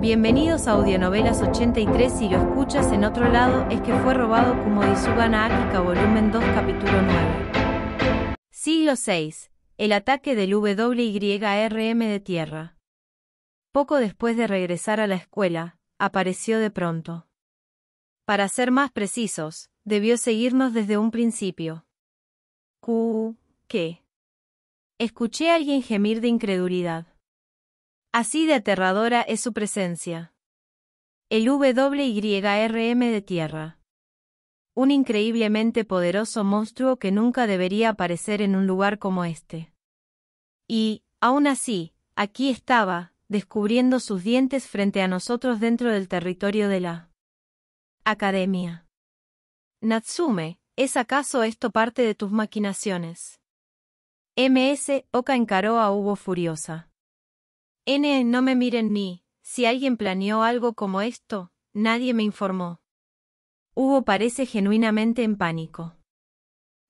Bienvenidos a Audionovelas 83 si lo escuchas en otro lado es que fue robado como Disugana Akika volumen 2 capítulo 9. Siglo 6. El ataque del WYRM de tierra. Poco después de regresar a la escuela, apareció de pronto. Para ser más precisos, debió seguirnos desde un principio. ¿Qué? Escuché a alguien gemir de incredulidad. Así de aterradora es su presencia. El WYRM de tierra. Un increíblemente poderoso monstruo que nunca debería aparecer en un lugar como este. Y, aún así, aquí estaba, descubriendo sus dientes frente a nosotros dentro del territorio de la academia. Natsume, ¿es acaso esto parte de tus maquinaciones? MS Oka encaró a Hugo furiosa. N. No me miren ni, si alguien planeó algo como esto, nadie me informó. Hugo parece genuinamente en pánico.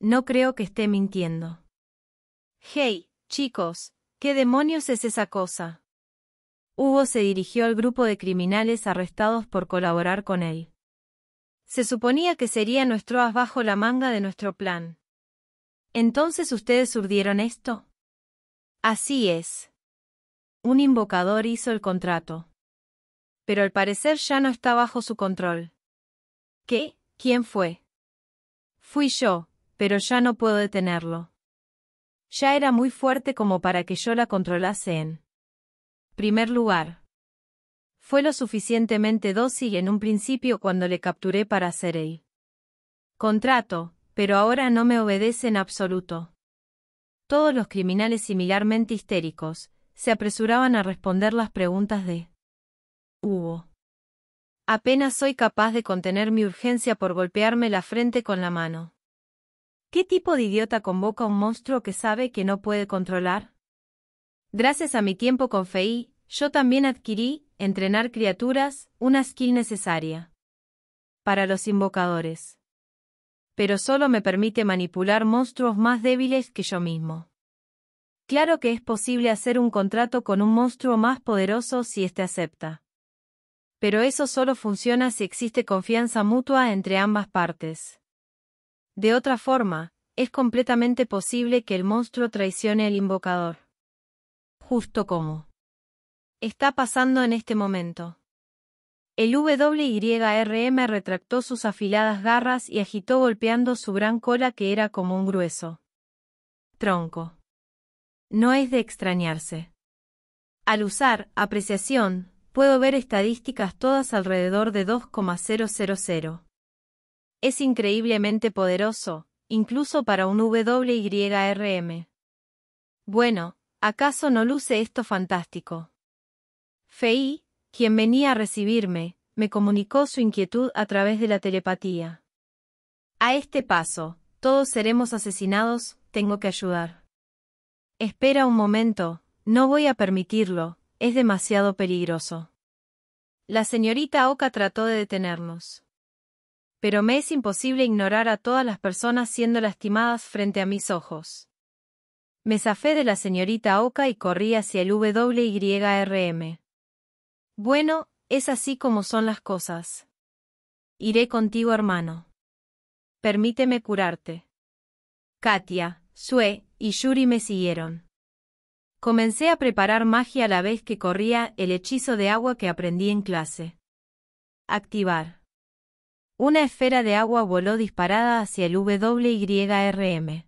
No creo que esté mintiendo. Hey, chicos, ¿qué demonios es esa cosa? Hugo se dirigió al grupo de criminales arrestados por colaborar con él. Se suponía que sería nuestro as bajo la manga de nuestro plan. ¿Entonces ustedes urdieron esto? Así es. Un invocador hizo el contrato. Pero al parecer ya no está bajo su control. ¿Qué? ¿Quién fue? Fui yo, pero ya no puedo detenerlo. Ya era muy fuerte como para que yo la controlase en primer lugar. Fue lo suficientemente dócil en un principio cuando le capturé para hacer el contrato, pero ahora no me obedece en absoluto. Todos los criminales similarmente histéricos, se apresuraban a responder las preguntas de Hugo. Apenas soy capaz de contener mi urgencia por golpearme la frente con la mano. ¿Qué tipo de idiota convoca a un monstruo que sabe que no puede controlar? Gracias a mi tiempo con Fei, yo también adquirí, entrenar criaturas, una skill necesaria. Para los invocadores. Pero solo me permite manipular monstruos más débiles que yo mismo. Claro que es posible hacer un contrato con un monstruo más poderoso si éste acepta. Pero eso solo funciona si existe confianza mutua entre ambas partes. De otra forma, es completamente posible que el monstruo traicione al invocador. Justo como está pasando en este momento. El WYRM retractó sus afiladas garras y agitó golpeando su gran cola que era como un grueso tronco no es de extrañarse. Al usar apreciación, puedo ver estadísticas todas alrededor de 2,000. Es increíblemente poderoso, incluso para un WYRM. Bueno, ¿acaso no luce esto fantástico? Fei, quien venía a recibirme, me comunicó su inquietud a través de la telepatía. A este paso, todos seremos asesinados, tengo que ayudar. Espera un momento, no voy a permitirlo, es demasiado peligroso. La señorita Oka trató de detenernos. Pero me es imposible ignorar a todas las personas siendo lastimadas frente a mis ojos. Me zafé de la señorita Oka y corrí hacia el WYRM. Bueno, es así como son las cosas. Iré contigo, hermano. Permíteme curarte. Katia, Sue y Yuri me siguieron. Comencé a preparar magia a la vez que corría el hechizo de agua que aprendí en clase. Activar. Una esfera de agua voló disparada hacia el WYRM.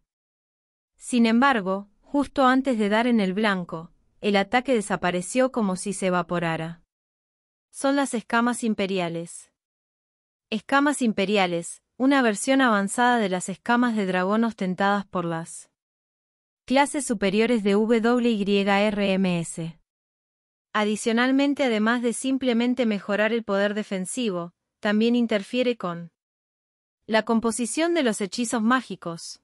Sin embargo, justo antes de dar en el blanco, el ataque desapareció como si se evaporara. Son las escamas imperiales. Escamas imperiales, una versión avanzada de las escamas de dragón ostentadas por las Clases superiores de WYRMS. Adicionalmente, además de simplemente mejorar el poder defensivo, también interfiere con la composición de los hechizos mágicos.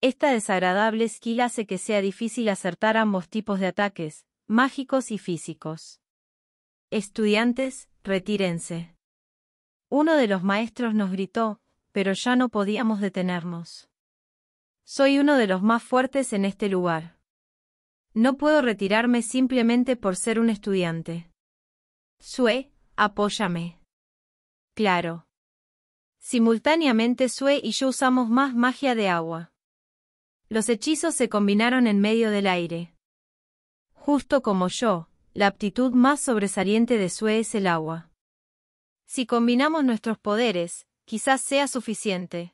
Esta desagradable esquila hace que sea difícil acertar ambos tipos de ataques, mágicos y físicos. Estudiantes, retírense. Uno de los maestros nos gritó, pero ya no podíamos detenernos. Soy uno de los más fuertes en este lugar. No puedo retirarme simplemente por ser un estudiante. Sue, apóyame. Claro. Simultáneamente Sue y yo usamos más magia de agua. Los hechizos se combinaron en medio del aire. Justo como yo, la aptitud más sobresaliente de Sue es el agua. Si combinamos nuestros poderes, quizás sea suficiente.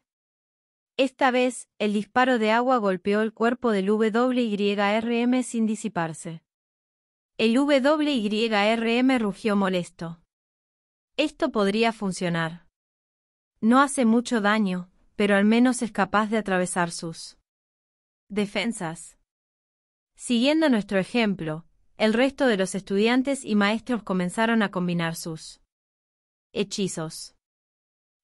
Esta vez, el disparo de agua golpeó el cuerpo del WYRM sin disiparse. El WYRM rugió molesto. Esto podría funcionar. No hace mucho daño, pero al menos es capaz de atravesar sus defensas. Siguiendo nuestro ejemplo, el resto de los estudiantes y maestros comenzaron a combinar sus hechizos.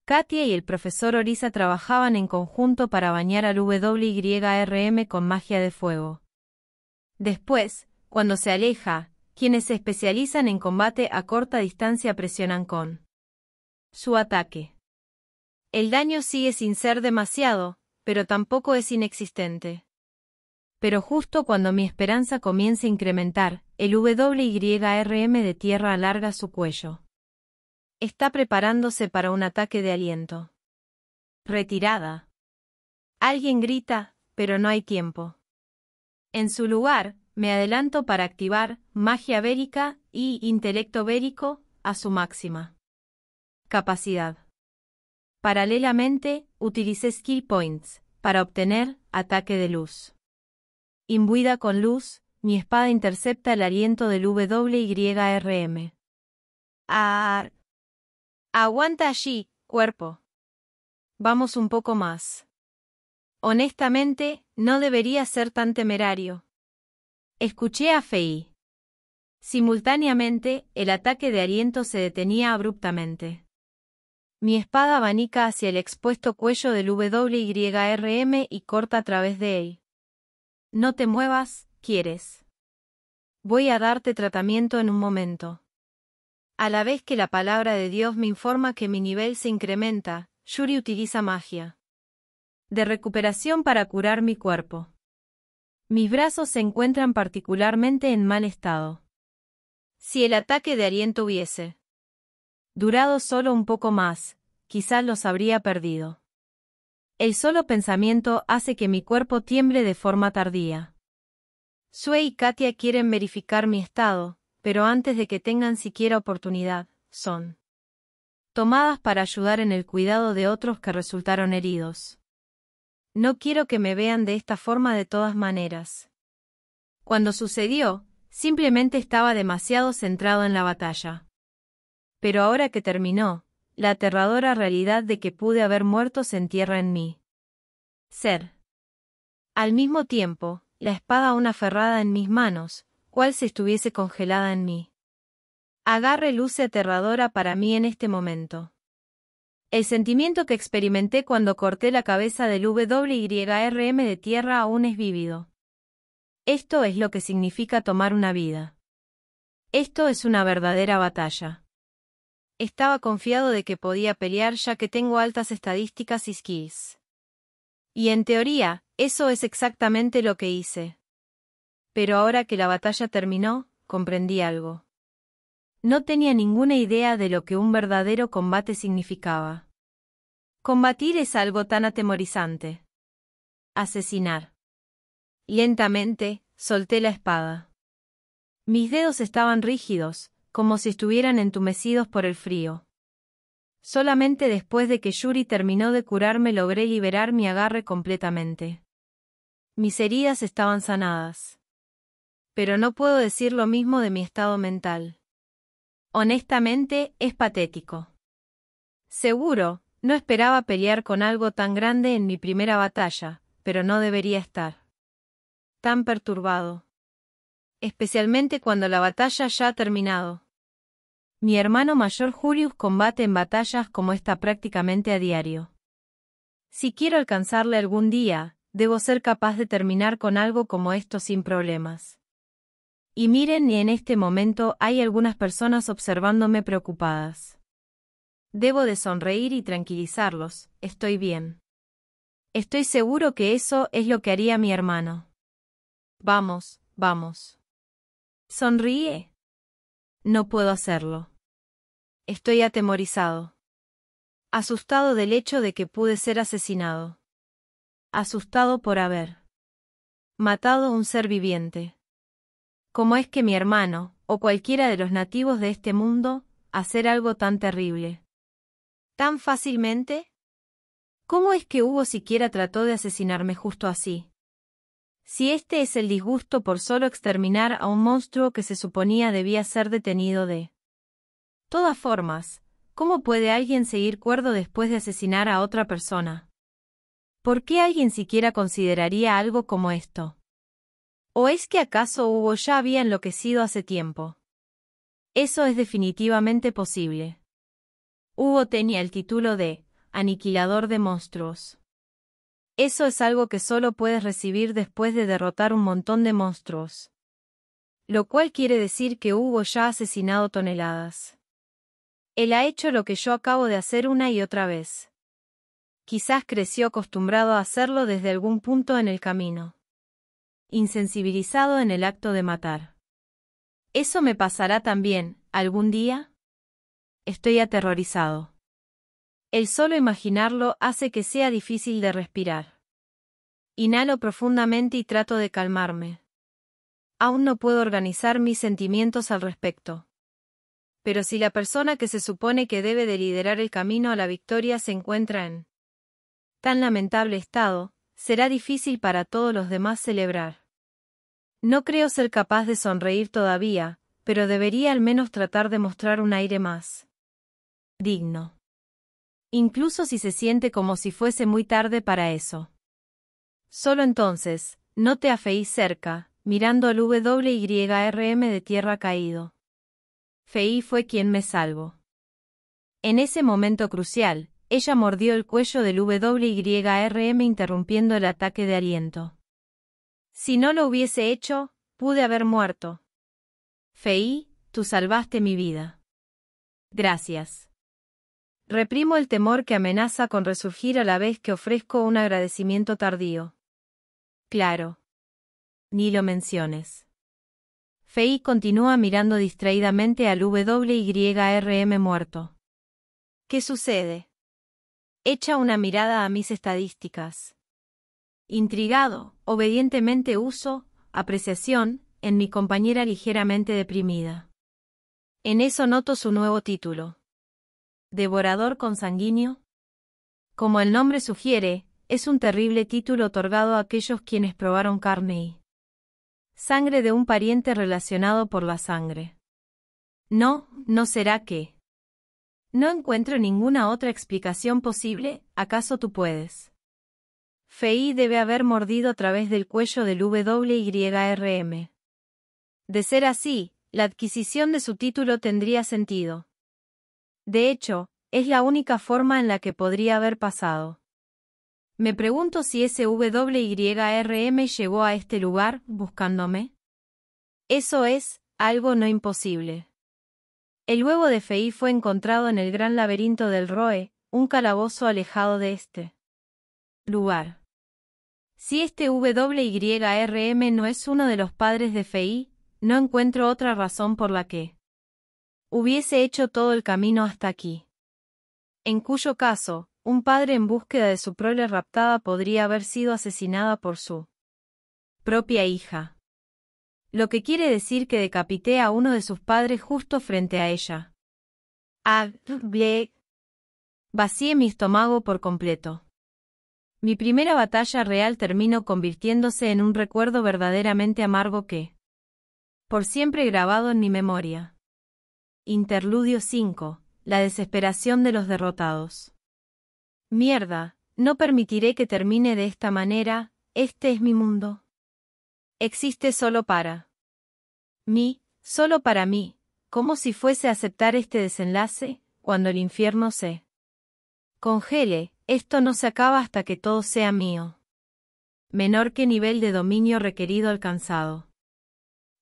Katia y el profesor Orisa trabajaban en conjunto para bañar al WYRM con magia de fuego. Después, cuando se aleja, quienes se especializan en combate a corta distancia presionan con su ataque. El daño sigue sin ser demasiado, pero tampoco es inexistente. Pero justo cuando mi esperanza comienza a incrementar, el WYRM de tierra alarga su cuello. Está preparándose para un ataque de aliento. Retirada. Alguien grita, pero no hay tiempo. En su lugar, me adelanto para activar magia bérica y intelecto bérico a su máxima capacidad. Paralelamente, utilicé skill points para obtener ataque de luz. Imbuida con luz, mi espada intercepta el aliento del WYRM. Ar Aguanta allí, cuerpo. Vamos un poco más. Honestamente, no debería ser tan temerario. Escuché a Fei. Simultáneamente, el ataque de aliento se detenía abruptamente. Mi espada abanica hacia el expuesto cuello del WYRM y corta a través de él. No te muevas, quieres. Voy a darte tratamiento en un momento. A la vez que la palabra de Dios me informa que mi nivel se incrementa, Yuri utiliza magia. De recuperación para curar mi cuerpo. Mis brazos se encuentran particularmente en mal estado. Si el ataque de aliento hubiese durado solo un poco más, quizás los habría perdido. El solo pensamiento hace que mi cuerpo tiemble de forma tardía. Sue y Katia quieren verificar mi estado, pero antes de que tengan siquiera oportunidad, son tomadas para ayudar en el cuidado de otros que resultaron heridos. No quiero que me vean de esta forma de todas maneras. Cuando sucedió, simplemente estaba demasiado centrado en la batalla. Pero ahora que terminó, la aterradora realidad de que pude haber muerto se entierra en mí. Ser. Al mismo tiempo, la espada aún aferrada en mis manos, cual si estuviese congelada en mí. Agarre luce aterradora para mí en este momento. El sentimiento que experimenté cuando corté la cabeza del WYRM de tierra aún es vívido. Esto es lo que significa tomar una vida. Esto es una verdadera batalla. Estaba confiado de que podía pelear ya que tengo altas estadísticas y skis. Y en teoría, eso es exactamente lo que hice. Pero ahora que la batalla terminó, comprendí algo. No tenía ninguna idea de lo que un verdadero combate significaba. Combatir es algo tan atemorizante. Asesinar. Lentamente, solté la espada. Mis dedos estaban rígidos, como si estuvieran entumecidos por el frío. Solamente después de que Yuri terminó de curarme logré liberar mi agarre completamente. Mis heridas estaban sanadas pero no puedo decir lo mismo de mi estado mental. Honestamente, es patético. Seguro, no esperaba pelear con algo tan grande en mi primera batalla, pero no debería estar tan perturbado. Especialmente cuando la batalla ya ha terminado. Mi hermano mayor Julius combate en batallas como esta prácticamente a diario. Si quiero alcanzarle algún día, debo ser capaz de terminar con algo como esto sin problemas. Y miren y en este momento hay algunas personas observándome preocupadas. Debo de sonreír y tranquilizarlos, estoy bien. Estoy seguro que eso es lo que haría mi hermano. Vamos, vamos. Sonríe. No puedo hacerlo. Estoy atemorizado. Asustado del hecho de que pude ser asesinado. Asustado por haber matado un ser viviente. ¿Cómo es que mi hermano, o cualquiera de los nativos de este mundo, hacer algo tan terrible? ¿Tan fácilmente? ¿Cómo es que Hugo siquiera trató de asesinarme justo así? Si este es el disgusto por solo exterminar a un monstruo que se suponía debía ser detenido de todas formas, ¿cómo puede alguien seguir cuerdo después de asesinar a otra persona? ¿Por qué alguien siquiera consideraría algo como esto? ¿O es que acaso Hugo ya había enloquecido hace tiempo? Eso es definitivamente posible. Hugo tenía el título de aniquilador de monstruos. Eso es algo que solo puedes recibir después de derrotar un montón de monstruos. Lo cual quiere decir que Hugo ya ha asesinado toneladas. Él ha hecho lo que yo acabo de hacer una y otra vez. Quizás creció acostumbrado a hacerlo desde algún punto en el camino insensibilizado en el acto de matar. ¿Eso me pasará también, algún día? Estoy aterrorizado. El solo imaginarlo hace que sea difícil de respirar. Inhalo profundamente y trato de calmarme. Aún no puedo organizar mis sentimientos al respecto. Pero si la persona que se supone que debe de liderar el camino a la victoria se encuentra en tan lamentable estado, será difícil para todos los demás celebrar. No creo ser capaz de sonreír todavía, pero debería al menos tratar de mostrar un aire más digno. Incluso si se siente como si fuese muy tarde para eso. Solo entonces, no te Feí cerca, mirando al WYRM de tierra caído. Feí fue quien me salvó. En ese momento crucial, ella mordió el cuello del WYRM interrumpiendo el ataque de aliento. Si no lo hubiese hecho, pude haber muerto. Fei, tú salvaste mi vida. Gracias. Reprimo el temor que amenaza con resurgir a la vez que ofrezco un agradecimiento tardío. Claro. Ni lo menciones. Fei continúa mirando distraídamente al WYRM muerto. ¿Qué sucede? Echa una mirada a mis estadísticas. Intrigado, obedientemente uso, apreciación, en mi compañera ligeramente deprimida. En eso noto su nuevo título. Devorador consanguíneo. Como el nombre sugiere, es un terrible título otorgado a aquellos quienes probaron carne y sangre de un pariente relacionado por la sangre. No, no será que, no encuentro ninguna otra explicación posible, ¿acaso tú puedes? Fei debe haber mordido a través del cuello del WYRM. De ser así, la adquisición de su título tendría sentido. De hecho, es la única forma en la que podría haber pasado. Me pregunto si ese WYRM llegó a este lugar buscándome. Eso es, algo no imposible. El huevo de Fei fue encontrado en el gran laberinto del Roe, un calabozo alejado de este lugar. Si este WYRM no es uno de los padres de Fei, no encuentro otra razón por la que hubiese hecho todo el camino hasta aquí. En cuyo caso, un padre en búsqueda de su prole raptada podría haber sido asesinada por su propia hija lo que quiere decir que decapité a uno de sus padres justo frente a ella. Ah, ble. Vacié mi estómago por completo. Mi primera batalla real terminó convirtiéndose en un recuerdo verdaderamente amargo que, por siempre grabado en mi memoria. Interludio 5. La desesperación de los derrotados. Mierda, no permitiré que termine de esta manera, este es mi mundo. Existe solo para mí, solo para mí, como si fuese aceptar este desenlace, cuando el infierno se congele, esto no se acaba hasta que todo sea mío. Menor que nivel de dominio requerido alcanzado.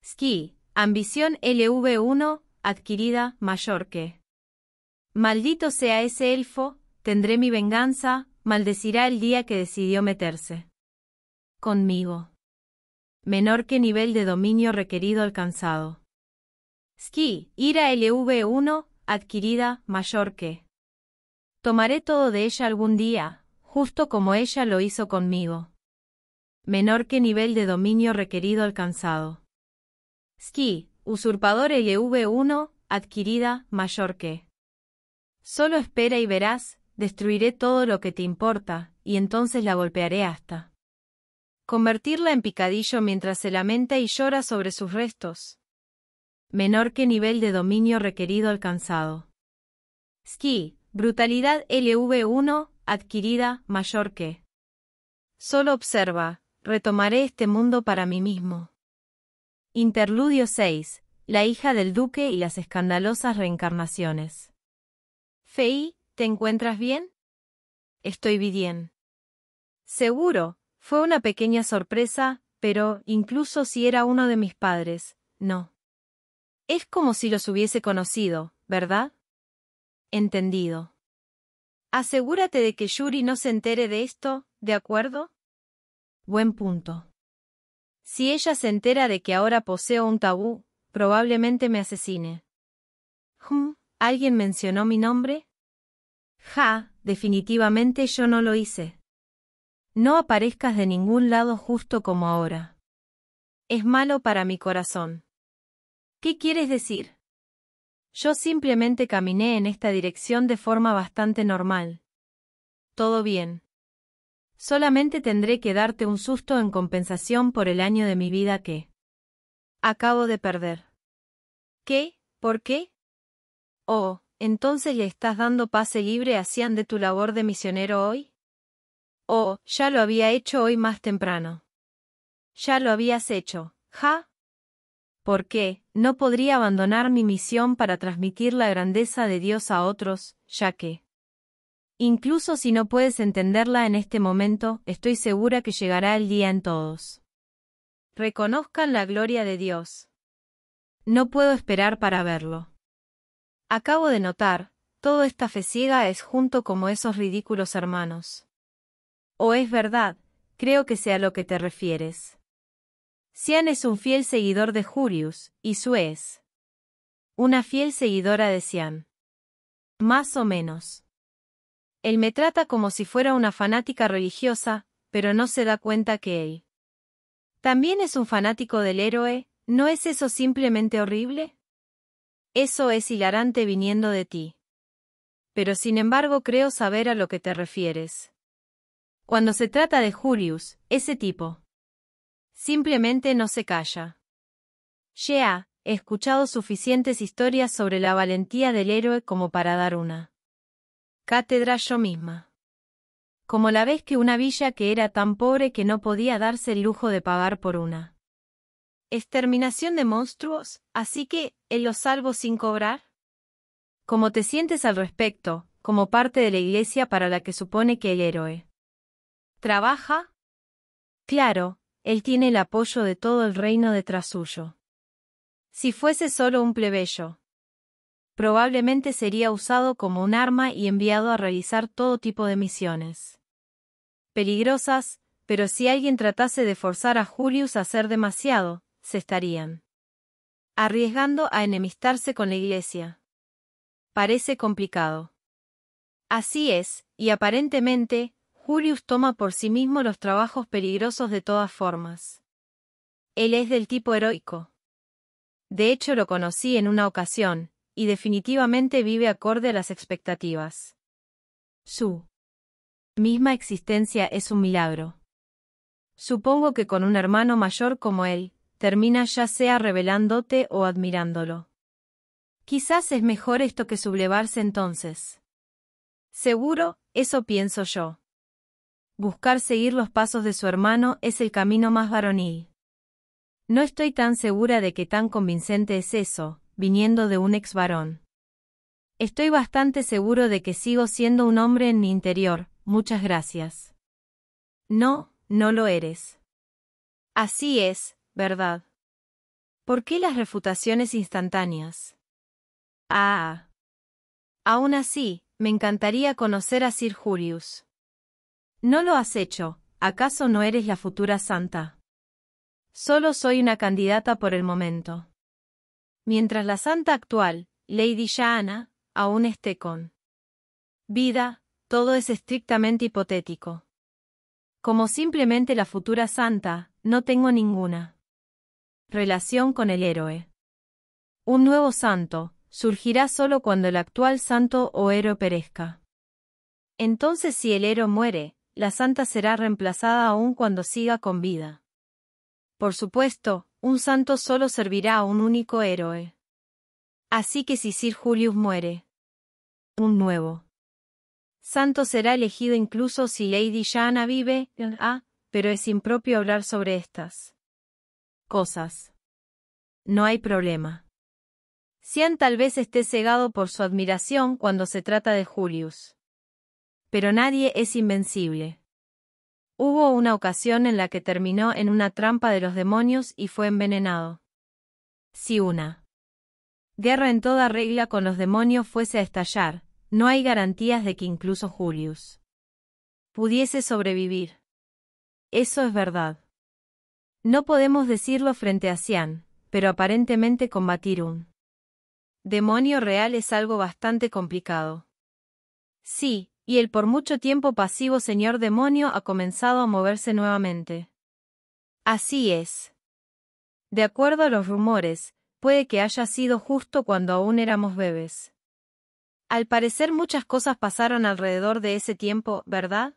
Ski, ambición LV1, adquirida, mayor que. Maldito sea ese elfo, tendré mi venganza, maldecirá el día que decidió meterse. Conmigo menor que nivel de dominio requerido alcanzado. Ski, ira LV1, adquirida, mayor que. Tomaré todo de ella algún día, justo como ella lo hizo conmigo. Menor que nivel de dominio requerido alcanzado. Ski, usurpador LV1, adquirida, mayor que. Solo espera y verás, destruiré todo lo que te importa, y entonces la golpearé hasta convertirla en picadillo mientras se lamenta y llora sobre sus restos. Menor que nivel de dominio requerido alcanzado. Ski, brutalidad LV1, adquirida, mayor que. Solo observa, retomaré este mundo para mí mismo. Interludio 6. La hija del duque y las escandalosas reencarnaciones. Fei, ¿te encuentras bien? Estoy bien. Seguro, fue una pequeña sorpresa, pero, incluso si era uno de mis padres, no. Es como si los hubiese conocido, ¿verdad? Entendido. Asegúrate de que Yuri no se entere de esto, ¿de acuerdo? Buen punto. Si ella se entera de que ahora poseo un tabú, probablemente me asesine. ¿alguien mencionó mi nombre? Ja, definitivamente yo no lo hice. No aparezcas de ningún lado justo como ahora. Es malo para mi corazón. ¿Qué quieres decir? Yo simplemente caminé en esta dirección de forma bastante normal. Todo bien. Solamente tendré que darte un susto en compensación por el año de mi vida que acabo de perder. ¿Qué? ¿Por qué? Oh, entonces le estás dando pase libre a Cian de tu labor de misionero hoy? Oh, ya lo había hecho hoy más temprano. Ya lo habías hecho, ¿ja? ¿Por qué? No podría abandonar mi misión para transmitir la grandeza de Dios a otros, ya que... Incluso si no puedes entenderla en este momento, estoy segura que llegará el día en todos. Reconozcan la gloria de Dios. No puedo esperar para verlo. Acabo de notar, toda esta fe ciega es junto como esos ridículos hermanos. O es verdad, creo que sea lo que te refieres. Sian es un fiel seguidor de Julius, y Sue es una fiel seguidora de Sian. Más o menos. Él me trata como si fuera una fanática religiosa, pero no se da cuenta que él también es un fanático del héroe, ¿no es eso simplemente horrible? Eso es hilarante viniendo de ti. Pero sin embargo creo saber a lo que te refieres. Cuando se trata de Julius, ese tipo simplemente no se calla. Ya he escuchado suficientes historias sobre la valentía del héroe como para dar una cátedra yo misma. Como la vez que una villa que era tan pobre que no podía darse el lujo de pagar por una exterminación de monstruos, así que, ¿él los salvo sin cobrar? ¿Cómo te sientes al respecto, como parte de la iglesia para la que supone que el héroe ¿Trabaja? Claro, él tiene el apoyo de todo el reino detrás suyo. Si fuese solo un plebeyo, probablemente sería usado como un arma y enviado a realizar todo tipo de misiones. Peligrosas, pero si alguien tratase de forzar a Julius a hacer demasiado, se estarían arriesgando a enemistarse con la Iglesia. Parece complicado. Así es, y aparentemente, Julius toma por sí mismo los trabajos peligrosos de todas formas. Él es del tipo heroico. De hecho lo conocí en una ocasión, y definitivamente vive acorde a las expectativas. Su misma existencia es un milagro. Supongo que con un hermano mayor como él, termina ya sea revelándote o admirándolo. Quizás es mejor esto que sublevarse entonces. Seguro, eso pienso yo buscar seguir los pasos de su hermano es el camino más varonil. No estoy tan segura de que tan convincente es eso, viniendo de un ex varón. Estoy bastante seguro de que sigo siendo un hombre en mi interior, muchas gracias. No, no lo eres. Así es, ¿verdad? ¿Por qué las refutaciones instantáneas? Ah. Aún así, me encantaría conocer a Sir Julius. No lo has hecho, ¿acaso no eres la futura santa? Solo soy una candidata por el momento. Mientras la santa actual, Lady Jaana, aún esté con vida, todo es estrictamente hipotético. Como simplemente la futura santa, no tengo ninguna relación con el héroe. Un nuevo santo, surgirá solo cuando el actual santo o héroe perezca. Entonces si el héroe muere, la santa será reemplazada aún cuando siga con vida. Por supuesto, un santo solo servirá a un único héroe. Así que si Sir Julius muere, un nuevo santo será elegido incluso si Lady Jana vive, ah, pero es impropio hablar sobre estas cosas. No hay problema. Sian tal vez esté cegado por su admiración cuando se trata de Julius pero nadie es invencible. Hubo una ocasión en la que terminó en una trampa de los demonios y fue envenenado. Si una guerra en toda regla con los demonios fuese a estallar, no hay garantías de que incluso Julius pudiese sobrevivir. Eso es verdad. No podemos decirlo frente a Cian, pero aparentemente combatir un demonio real es algo bastante complicado. Sí, y el por mucho tiempo pasivo señor demonio ha comenzado a moverse nuevamente. Así es. De acuerdo a los rumores, puede que haya sido justo cuando aún éramos bebés. Al parecer muchas cosas pasaron alrededor de ese tiempo, ¿verdad?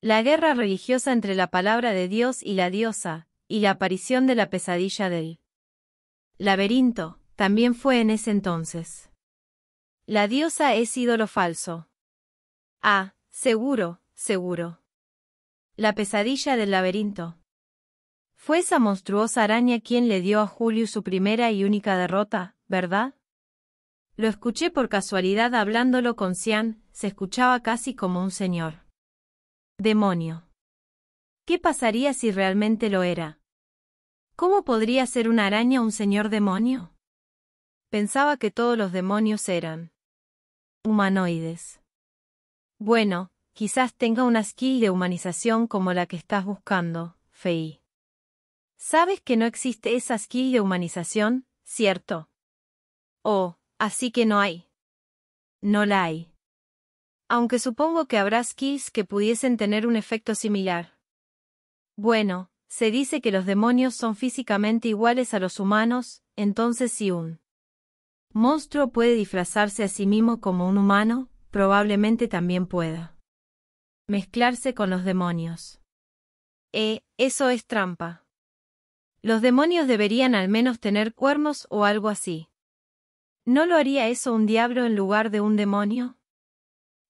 La guerra religiosa entre la palabra de Dios y la diosa, y la aparición de la pesadilla del laberinto, también fue en ese entonces. La diosa es ídolo falso. Ah, seguro, seguro. La pesadilla del laberinto. Fue esa monstruosa araña quien le dio a Julio su primera y única derrota, ¿verdad? Lo escuché por casualidad hablándolo con Cian, se escuchaba casi como un señor. Demonio. ¿Qué pasaría si realmente lo era? ¿Cómo podría ser una araña un señor demonio? Pensaba que todos los demonios eran humanoides. Bueno, quizás tenga una skill de humanización como la que estás buscando, Fei. Sabes que no existe esa skill de humanización, ¿cierto? Oh, así que no hay. No la hay. Aunque supongo que habrá skills que pudiesen tener un efecto similar. Bueno, se dice que los demonios son físicamente iguales a los humanos, entonces si un monstruo puede disfrazarse a sí mismo como un humano, probablemente también pueda mezclarse con los demonios. Eh, eso es trampa. Los demonios deberían al menos tener cuernos o algo así. ¿No lo haría eso un diablo en lugar de un demonio?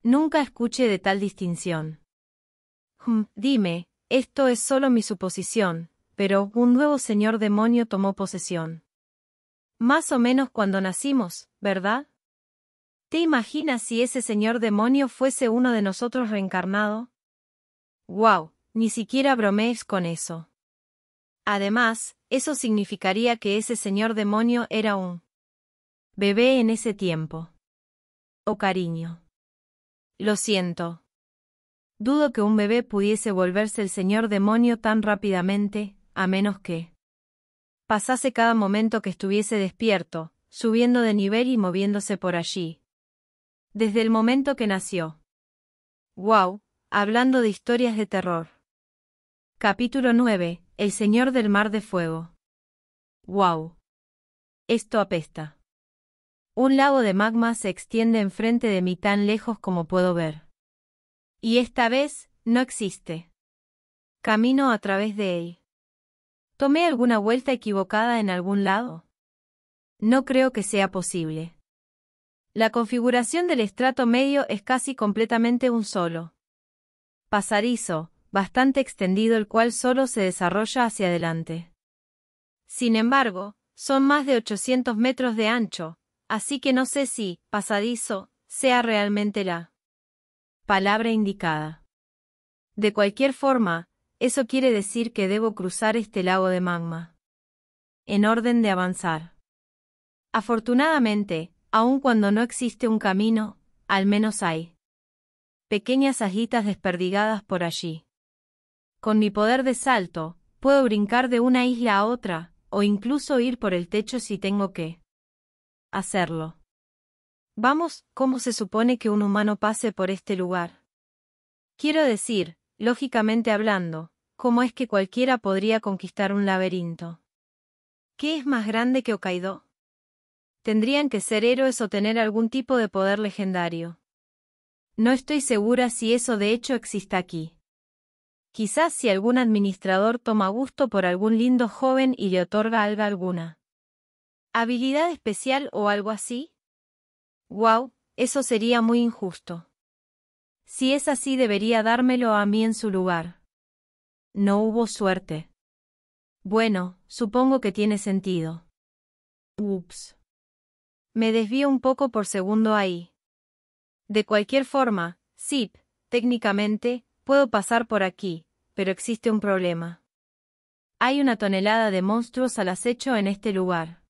Nunca escuché de tal distinción. Hm, dime, esto es solo mi suposición, pero un nuevo señor demonio tomó posesión. Más o menos cuando nacimos, ¿verdad? ¿Te imaginas si ese señor demonio fuese uno de nosotros reencarnado? ¡Guau! Ni siquiera bromees con eso. Además, eso significaría que ese señor demonio era un bebé en ese tiempo. Oh cariño. Lo siento. Dudo que un bebé pudiese volverse el señor demonio tan rápidamente, a menos que pasase cada momento que estuviese despierto, subiendo de nivel y moviéndose por allí, desde el momento que nació. Wow, hablando de historias de terror. Capítulo 9. El Señor del Mar de Fuego. Wow. Esto apesta. Un lago de magma se extiende enfrente de mí tan lejos como puedo ver. Y esta vez, no existe. Camino a través de él. ¿Tomé alguna vuelta equivocada en algún lado? No creo que sea posible. La configuración del estrato medio es casi completamente un solo. Pasadizo, bastante extendido el cual solo se desarrolla hacia adelante. Sin embargo, son más de 800 metros de ancho, así que no sé si pasadizo sea realmente la palabra indicada. De cualquier forma, eso quiere decir que debo cruzar este lago de magma. En orden de avanzar. Afortunadamente, Aun cuando no existe un camino, al menos hay pequeñas agitas desperdigadas por allí. Con mi poder de salto, puedo brincar de una isla a otra, o incluso ir por el techo si tengo que hacerlo. Vamos, ¿cómo se supone que un humano pase por este lugar? Quiero decir, lógicamente hablando, ¿cómo es que cualquiera podría conquistar un laberinto? ¿Qué es más grande que Hokkaido? tendrían que ser héroes o tener algún tipo de poder legendario. No estoy segura si eso de hecho exista aquí. Quizás si algún administrador toma gusto por algún lindo joven y le otorga algo alguna. ¿Habilidad especial o algo así? Wow, eso sería muy injusto. Si es así debería dármelo a mí en su lugar. No hubo suerte. Bueno, supongo que tiene sentido. Ups. Me desvío un poco por segundo ahí. De cualquier forma, sí, técnicamente, puedo pasar por aquí, pero existe un problema. Hay una tonelada de monstruos al acecho en este lugar.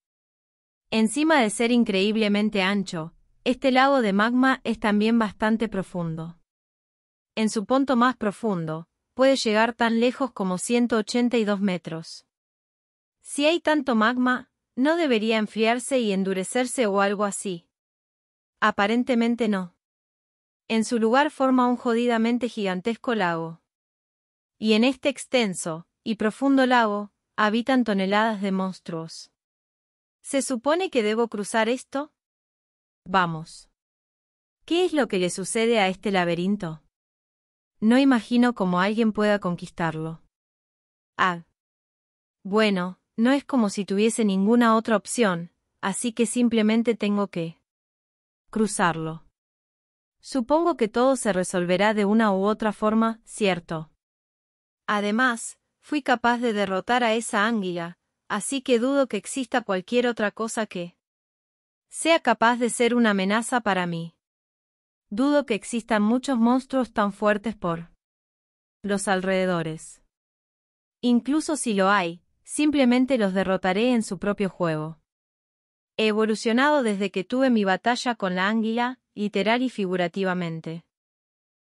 Encima de ser increíblemente ancho, este lago de magma es también bastante profundo. En su punto más profundo, puede llegar tan lejos como 182 metros. Si hay tanto magma, no debería enfriarse y endurecerse o algo así. Aparentemente no. En su lugar forma un jodidamente gigantesco lago. Y en este extenso y profundo lago habitan toneladas de monstruos. ¿Se supone que debo cruzar esto? Vamos. ¿Qué es lo que le sucede a este laberinto? No imagino cómo alguien pueda conquistarlo. Ah. Bueno, no es como si tuviese ninguna otra opción, así que simplemente tengo que cruzarlo. Supongo que todo se resolverá de una u otra forma, cierto. Además, fui capaz de derrotar a esa ánguila, así que dudo que exista cualquier otra cosa que sea capaz de ser una amenaza para mí. Dudo que existan muchos monstruos tan fuertes por los alrededores. Incluso si lo hay, simplemente los derrotaré en su propio juego. He evolucionado desde que tuve mi batalla con la anguila, literal y figurativamente.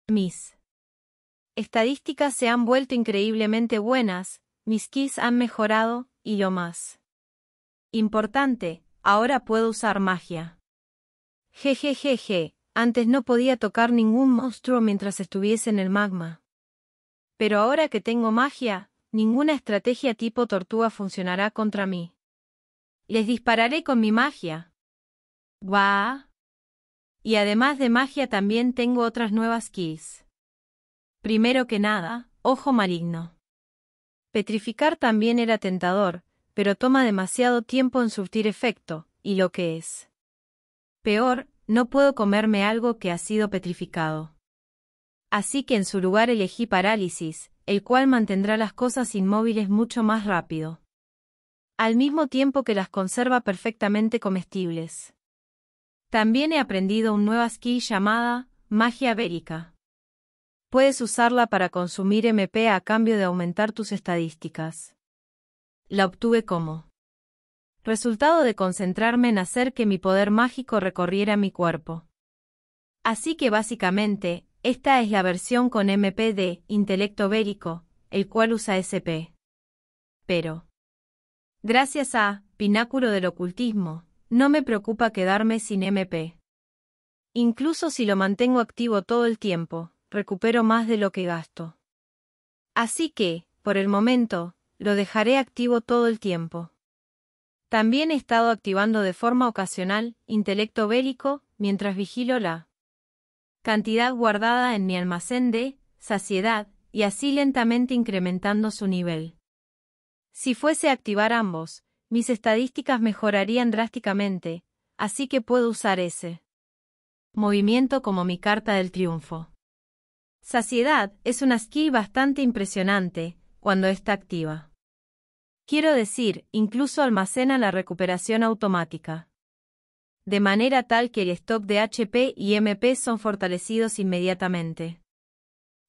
Mis estadísticas se han vuelto increíblemente buenas, mis keys han mejorado, y lo más importante, ahora puedo usar magia. Jejejeje, antes no podía tocar ningún monstruo mientras estuviese en el magma. Pero ahora que tengo magia, Ninguna estrategia tipo tortuga funcionará contra mí. Les dispararé con mi magia. ¡Guau! Y además de magia también tengo otras nuevas skills. Primero que nada, ojo maligno. Petrificar también era tentador, pero toma demasiado tiempo en surtir efecto, y lo que es. Peor, no puedo comerme algo que ha sido petrificado. Así que en su lugar elegí parálisis, el cual mantendrá las cosas inmóviles mucho más rápido. Al mismo tiempo que las conserva perfectamente comestibles. También he aprendido un nuevo skill llamada magia bérica. Puedes usarla para consumir MP a cambio de aumentar tus estadísticas. La obtuve como resultado de concentrarme en hacer que mi poder mágico recorriera mi cuerpo. Así que básicamente, esta es la versión con MP de Intelecto Bélico, el cual usa SP. Pero, gracias a Pináculo del Ocultismo, no me preocupa quedarme sin MP. Incluso si lo mantengo activo todo el tiempo, recupero más de lo que gasto. Así que, por el momento, lo dejaré activo todo el tiempo. También he estado activando de forma ocasional intelecto bélico mientras vigilo la cantidad guardada en mi almacén de saciedad, y así lentamente incrementando su nivel. Si fuese a activar ambos, mis estadísticas mejorarían drásticamente, así que puedo usar ese movimiento como mi carta del triunfo. Saciedad es una skill bastante impresionante cuando está activa. Quiero decir, incluso almacena la recuperación automática de manera tal que el stock de HP y MP son fortalecidos inmediatamente.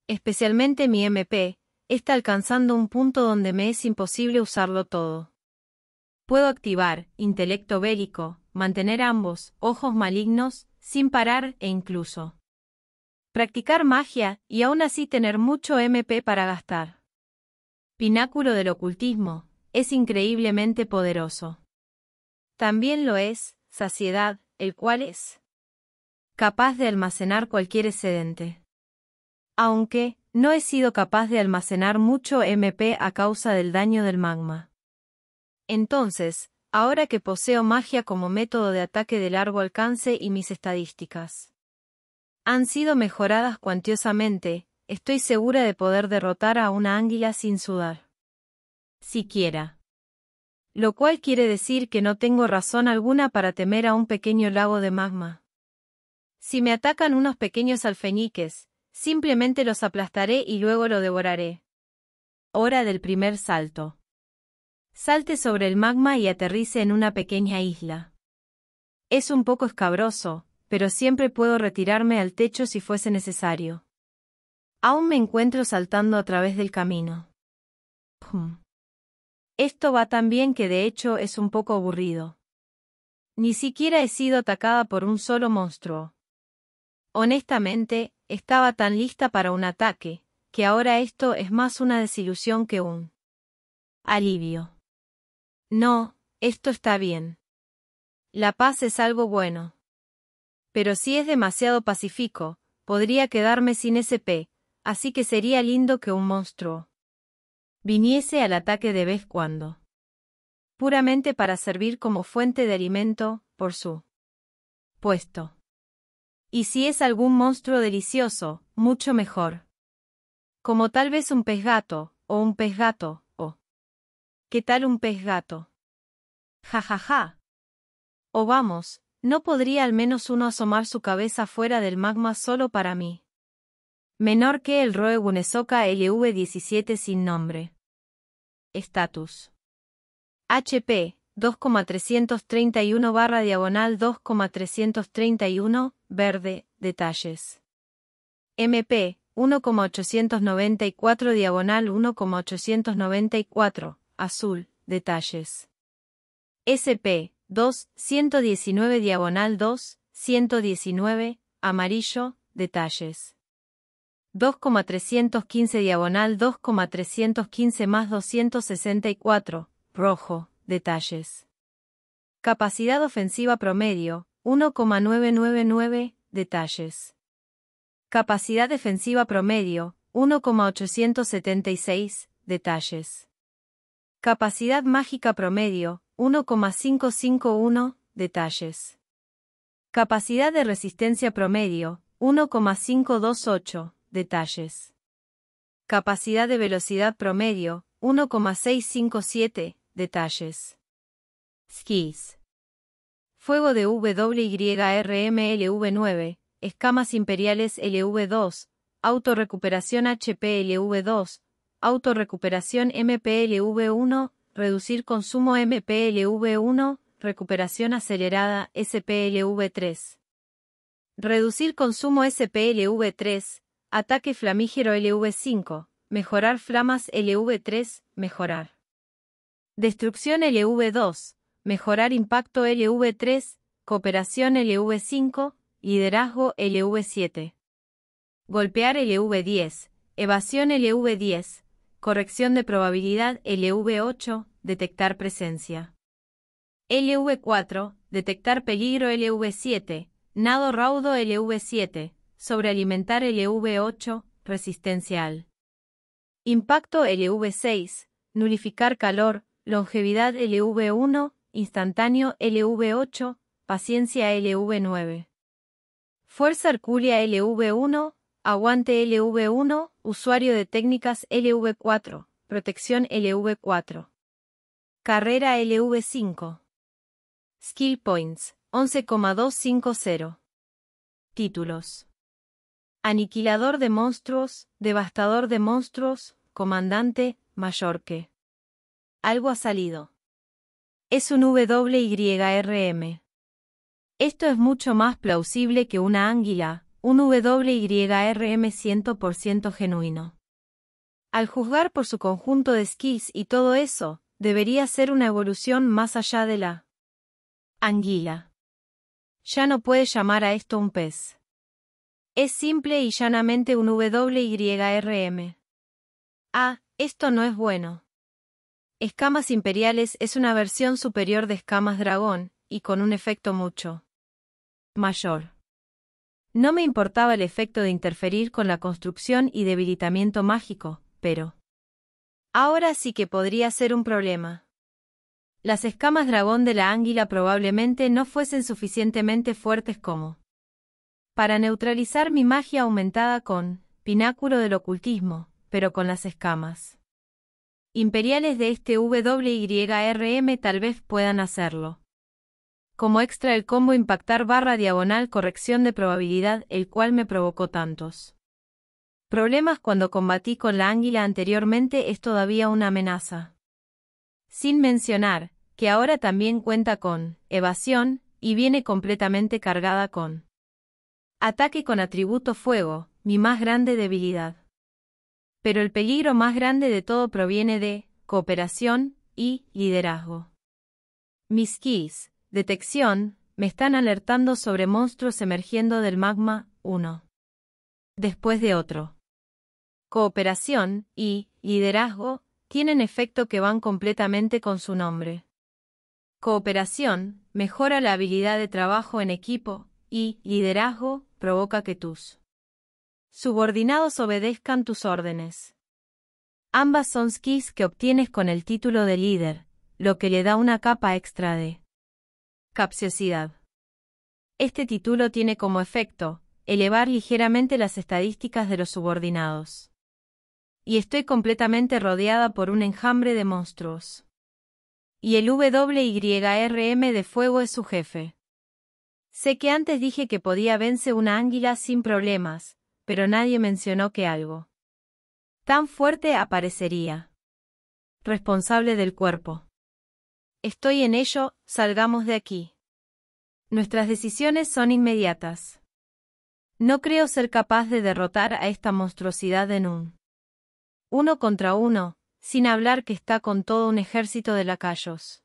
Especialmente mi MP, está alcanzando un punto donde me es imposible usarlo todo. Puedo activar intelecto bélico, mantener ambos ojos malignos, sin parar e incluso practicar magia y aún así tener mucho MP para gastar. Pináculo del ocultismo, es increíblemente poderoso. También lo es, saciedad, el cual es capaz de almacenar cualquier excedente. Aunque, no he sido capaz de almacenar mucho MP a causa del daño del magma. Entonces, ahora que poseo magia como método de ataque de largo alcance y mis estadísticas han sido mejoradas cuantiosamente, estoy segura de poder derrotar a una anguila sin sudar. Siquiera. Lo cual quiere decir que no tengo razón alguna para temer a un pequeño lago de magma. Si me atacan unos pequeños alfeñiques, simplemente los aplastaré y luego lo devoraré. Hora del primer salto. Salte sobre el magma y aterrice en una pequeña isla. Es un poco escabroso, pero siempre puedo retirarme al techo si fuese necesario. Aún me encuentro saltando a través del camino. Esto va tan bien que de hecho es un poco aburrido. Ni siquiera he sido atacada por un solo monstruo. Honestamente, estaba tan lista para un ataque, que ahora esto es más una desilusión que un alivio. No, esto está bien. La paz es algo bueno. Pero si es demasiado pacífico, podría quedarme sin SP, así que sería lindo que un monstruo viniese al ataque de vez cuando. Puramente para servir como fuente de alimento, por su puesto. Y si es algún monstruo delicioso, mucho mejor. Como tal vez un pez gato, o un pez gato, o. ¿Qué tal un pez gato? Ja ja ja. O vamos, ¿no podría al menos uno asomar su cabeza fuera del magma solo para mí? Menor que el Roe Gunesoka LV17 sin nombre. Estatus. HP 2,331 barra diagonal 2,331, verde, detalles. MP 1,894 diagonal 1,894, azul, detalles. SP 2,119 diagonal 2,119, amarillo, detalles. 2,315 diagonal 2,315 más 264, rojo, detalles. Capacidad ofensiva promedio, 1,999, detalles. Capacidad defensiva promedio, 1,876, detalles. Capacidad mágica promedio, 1,551, detalles. Capacidad de resistencia promedio, 1,528, detalles. Capacidad de velocidad promedio, 1,657, detalles. Skis. Fuego de wyrmlv 9 escamas imperiales LV2, autorrecuperación HPLV2, autorrecuperación MPLV1, reducir consumo MPLV1, recuperación acelerada SPLV3. Reducir consumo SPLV3, Ataque flamígero LV5, mejorar flamas LV3, mejorar. Destrucción LV2, mejorar impacto LV3, cooperación LV5, liderazgo LV7. Golpear LV10, evasión LV10, corrección de probabilidad LV8, detectar presencia. LV4, detectar peligro LV7, nado raudo LV7, sobrealimentar LV8, resistencial. impacto LV6, nulificar calor, longevidad LV1, instantáneo LV8, paciencia LV9. Fuerza hercúlea LV1, aguante LV1, usuario de técnicas LV4, protección LV4. Carrera LV5. Skill Points, 11,250. Títulos. Aniquilador de monstruos, devastador de monstruos, comandante, Mallorque. Algo ha salido. Es un WYRM. Esto es mucho más plausible que una ánguila, un WYRM 100% genuino. Al juzgar por su conjunto de skills y todo eso, debería ser una evolución más allá de la anguila. Ya no puede llamar a esto un pez. Es simple y llanamente un WYRM. Ah, esto no es bueno. Escamas Imperiales es una versión superior de Escamas Dragón, y con un efecto mucho mayor. No me importaba el efecto de interferir con la construcción y debilitamiento mágico, pero... Ahora sí que podría ser un problema. Las escamas dragón de la ánguila probablemente no fuesen suficientemente fuertes como para neutralizar mi magia aumentada con pináculo del ocultismo, pero con las escamas. Imperiales de este WYRM tal vez puedan hacerlo. Como extra el combo impactar barra diagonal corrección de probabilidad, el cual me provocó tantos. Problemas cuando combatí con la águila anteriormente es todavía una amenaza. Sin mencionar, que ahora también cuenta con evasión, y viene completamente cargada con Ataque con atributo fuego, mi más grande debilidad. Pero el peligro más grande de todo proviene de cooperación y liderazgo. Mis keys, detección, me están alertando sobre monstruos emergiendo del magma, uno. Después de otro. Cooperación y liderazgo tienen efecto que van completamente con su nombre. Cooperación mejora la habilidad de trabajo en equipo y liderazgo provoca que tus subordinados obedezcan tus órdenes. Ambas son skis que obtienes con el título de líder, lo que le da una capa extra de capciosidad. Este título tiene como efecto elevar ligeramente las estadísticas de los subordinados. Y estoy completamente rodeada por un enjambre de monstruos. Y el WYRM de fuego es su jefe. Sé que antes dije que podía vencer una ánguila sin problemas, pero nadie mencionó que algo tan fuerte aparecería. Responsable del cuerpo. Estoy en ello, salgamos de aquí. Nuestras decisiones son inmediatas. No creo ser capaz de derrotar a esta monstruosidad en un uno contra uno, sin hablar que está con todo un ejército de lacayos.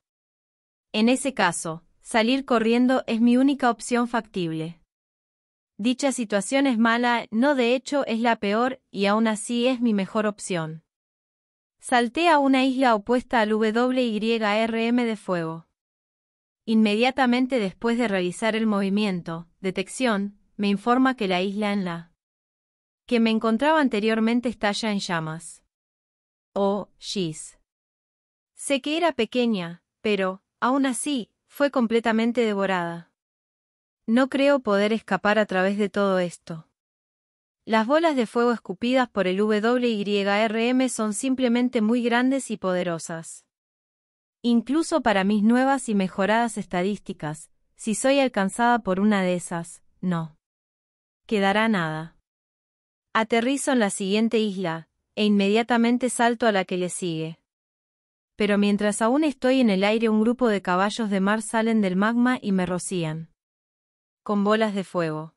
En ese caso, Salir corriendo es mi única opción factible. Dicha situación es mala, no de hecho es la peor, y aún así es mi mejor opción. Salté a una isla opuesta al WYRM de fuego. Inmediatamente después de realizar el movimiento, detección, me informa que la isla en la que me encontraba anteriormente estalla en llamas. Oh, jeez. Sé que era pequeña, pero, aún así, fue completamente devorada. No creo poder escapar a través de todo esto. Las bolas de fuego escupidas por el WYRM son simplemente muy grandes y poderosas. Incluso para mis nuevas y mejoradas estadísticas, si soy alcanzada por una de esas, no. Quedará nada. Aterrizo en la siguiente isla, e inmediatamente salto a la que le sigue. Pero mientras aún estoy en el aire un grupo de caballos de mar salen del magma y me rocían. Con bolas de fuego.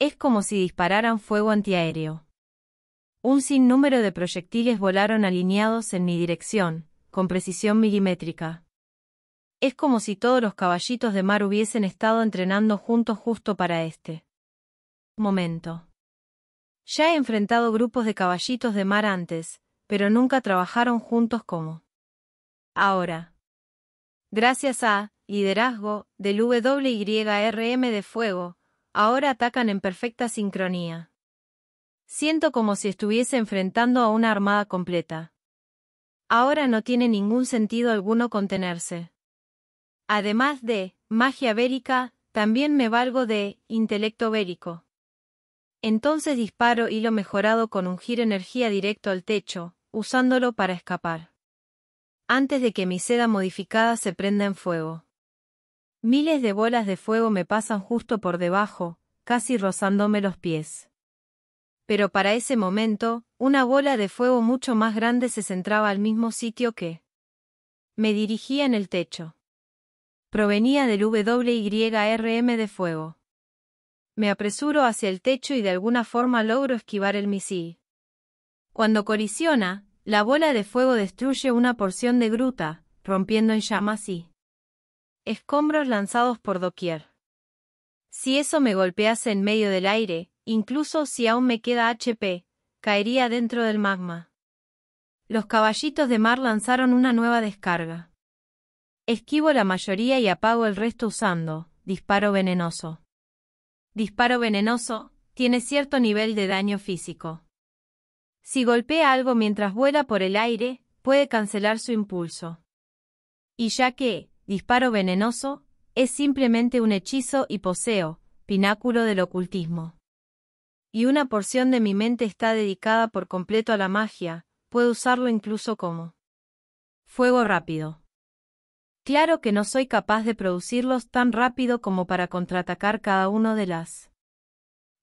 Es como si dispararan fuego antiaéreo. Un sinnúmero de proyectiles volaron alineados en mi dirección, con precisión milimétrica. Es como si todos los caballitos de mar hubiesen estado entrenando juntos justo para este momento. Ya he enfrentado grupos de caballitos de mar antes, pero nunca trabajaron juntos como Ahora. Gracias a liderazgo del WYRM de Fuego, ahora atacan en perfecta sincronía. Siento como si estuviese enfrentando a una armada completa. Ahora no tiene ningún sentido alguno contenerse. Además de magia bérica, también me valgo de intelecto bérico. Entonces disparo hilo mejorado con un giro energía directo al techo, usándolo para escapar antes de que mi seda modificada se prenda en fuego. Miles de bolas de fuego me pasan justo por debajo, casi rozándome los pies. Pero para ese momento, una bola de fuego mucho más grande se centraba al mismo sitio que me dirigía en el techo. Provenía del WYRM de fuego. Me apresuro hacia el techo y de alguna forma logro esquivar el misil. Cuando colisiona, la bola de fuego destruye una porción de gruta, rompiendo en llamas y escombros lanzados por doquier. Si eso me golpease en medio del aire, incluso si aún me queda HP, caería dentro del magma. Los caballitos de mar lanzaron una nueva descarga. Esquivo la mayoría y apago el resto usando disparo venenoso. Disparo venenoso tiene cierto nivel de daño físico. Si golpea algo mientras vuela por el aire, puede cancelar su impulso. Y ya que, disparo venenoso, es simplemente un hechizo y poseo, pináculo del ocultismo. Y una porción de mi mente está dedicada por completo a la magia, puedo usarlo incluso como fuego rápido. Claro que no soy capaz de producirlos tan rápido como para contraatacar cada uno de las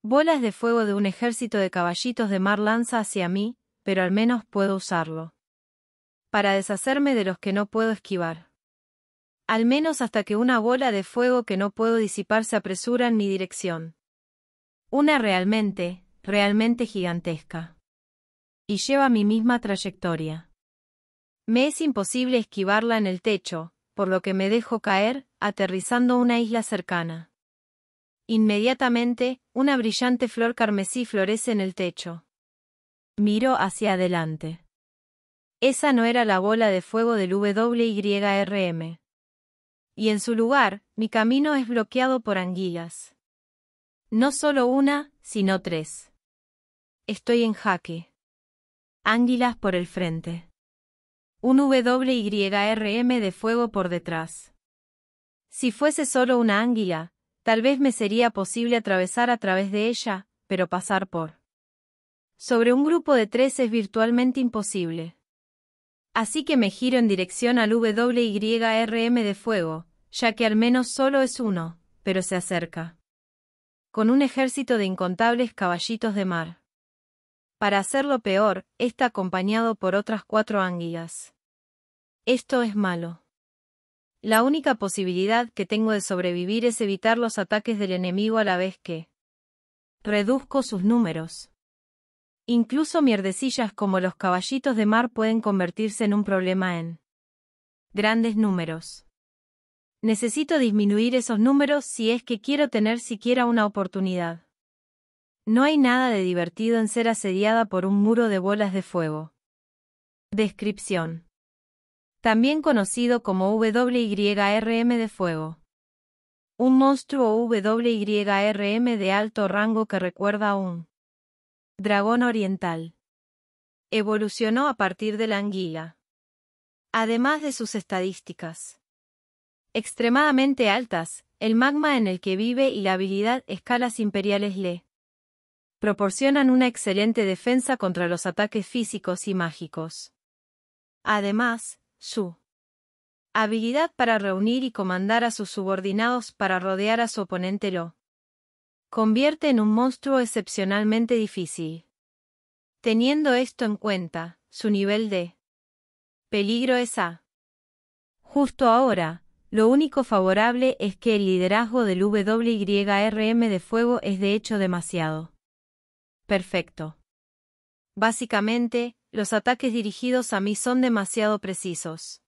Bolas de fuego de un ejército de caballitos de mar lanza hacia mí, pero al menos puedo usarlo. Para deshacerme de los que no puedo esquivar. Al menos hasta que una bola de fuego que no puedo disipar se apresura en mi dirección. Una realmente, realmente gigantesca. Y lleva mi misma trayectoria. Me es imposible esquivarla en el techo, por lo que me dejo caer, aterrizando una isla cercana. Inmediatamente, una brillante flor carmesí florece en el techo. Miro hacia adelante. Esa no era la bola de fuego del WYRM. Y en su lugar, mi camino es bloqueado por anguilas. No solo una, sino tres. Estoy en jaque. Ánguilas por el frente. Un WYRM de fuego por detrás. Si fuese solo una anguila, Tal vez me sería posible atravesar a través de ella, pero pasar por. Sobre un grupo de tres es virtualmente imposible. Así que me giro en dirección al WYRM de fuego, ya que al menos solo es uno, pero se acerca. Con un ejército de incontables caballitos de mar. Para hacerlo peor, está acompañado por otras cuatro anguilas. Esto es malo. La única posibilidad que tengo de sobrevivir es evitar los ataques del enemigo a la vez que reduzco sus números. Incluso mierdecillas como los caballitos de mar pueden convertirse en un problema en grandes números. Necesito disminuir esos números si es que quiero tener siquiera una oportunidad. No hay nada de divertido en ser asediada por un muro de bolas de fuego. Descripción también conocido como WYRM de fuego. Un monstruo WYRM de alto rango que recuerda a un dragón oriental. Evolucionó a partir de la anguila. Además de sus estadísticas extremadamente altas, el magma en el que vive y la habilidad escalas imperiales le proporcionan una excelente defensa contra los ataques físicos y mágicos. Además, su habilidad para reunir y comandar a sus subordinados para rodear a su oponente lo convierte en un monstruo excepcionalmente difícil. Teniendo esto en cuenta, su nivel de peligro es A. Justo ahora, lo único favorable es que el liderazgo del WYRM de fuego es de hecho demasiado. Perfecto. Básicamente, los ataques dirigidos a mí son demasiado precisos.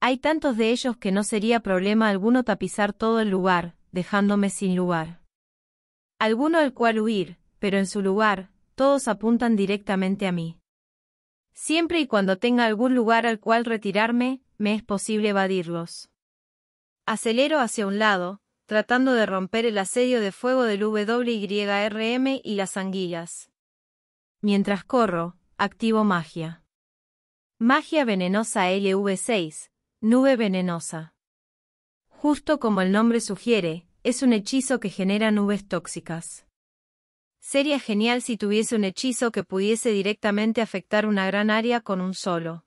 Hay tantos de ellos que no sería problema alguno tapizar todo el lugar, dejándome sin lugar. Alguno al cual huir, pero en su lugar, todos apuntan directamente a mí. Siempre y cuando tenga algún lugar al cual retirarme, me es posible evadirlos. Acelero hacia un lado, tratando de romper el asedio de fuego del WYRM y las anguilas. Mientras corro, Activo magia. Magia venenosa LV6, nube venenosa. Justo como el nombre sugiere, es un hechizo que genera nubes tóxicas. Sería genial si tuviese un hechizo que pudiese directamente afectar una gran área con un solo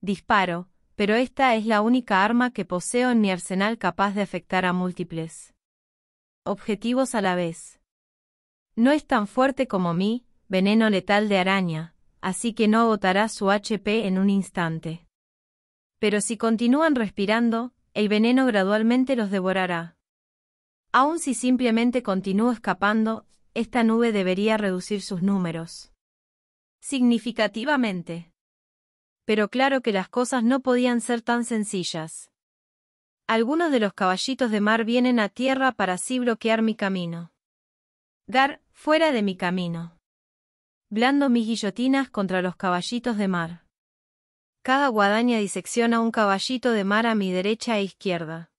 disparo, pero esta es la única arma que poseo en mi arsenal capaz de afectar a múltiples objetivos a la vez. No es tan fuerte como mi veneno letal de araña, así que no agotará su HP en un instante. Pero si continúan respirando, el veneno gradualmente los devorará. Aun si simplemente continúo escapando, esta nube debería reducir sus números. Significativamente. Pero claro que las cosas no podían ser tan sencillas. Algunos de los caballitos de mar vienen a tierra para así bloquear mi camino. Dar, fuera de mi camino blando mis guillotinas contra los caballitos de mar. Cada guadaña disecciona un caballito de mar a mi derecha e izquierda.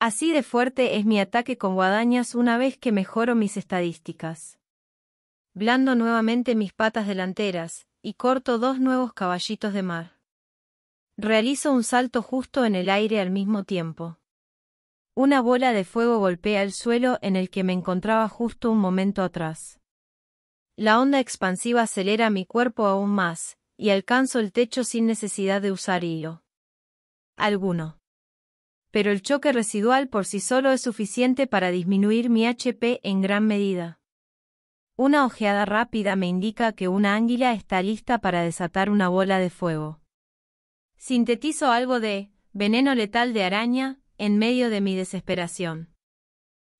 Así de fuerte es mi ataque con guadañas una vez que mejoro mis estadísticas. Blando nuevamente mis patas delanteras, y corto dos nuevos caballitos de mar. Realizo un salto justo en el aire al mismo tiempo. Una bola de fuego golpea el suelo en el que me encontraba justo un momento atrás. La onda expansiva acelera mi cuerpo aún más, y alcanzo el techo sin necesidad de usar hilo. Alguno. Pero el choque residual por sí solo es suficiente para disminuir mi HP en gran medida. Una ojeada rápida me indica que una ánguila está lista para desatar una bola de fuego. Sintetizo algo de veneno letal de araña en medio de mi desesperación.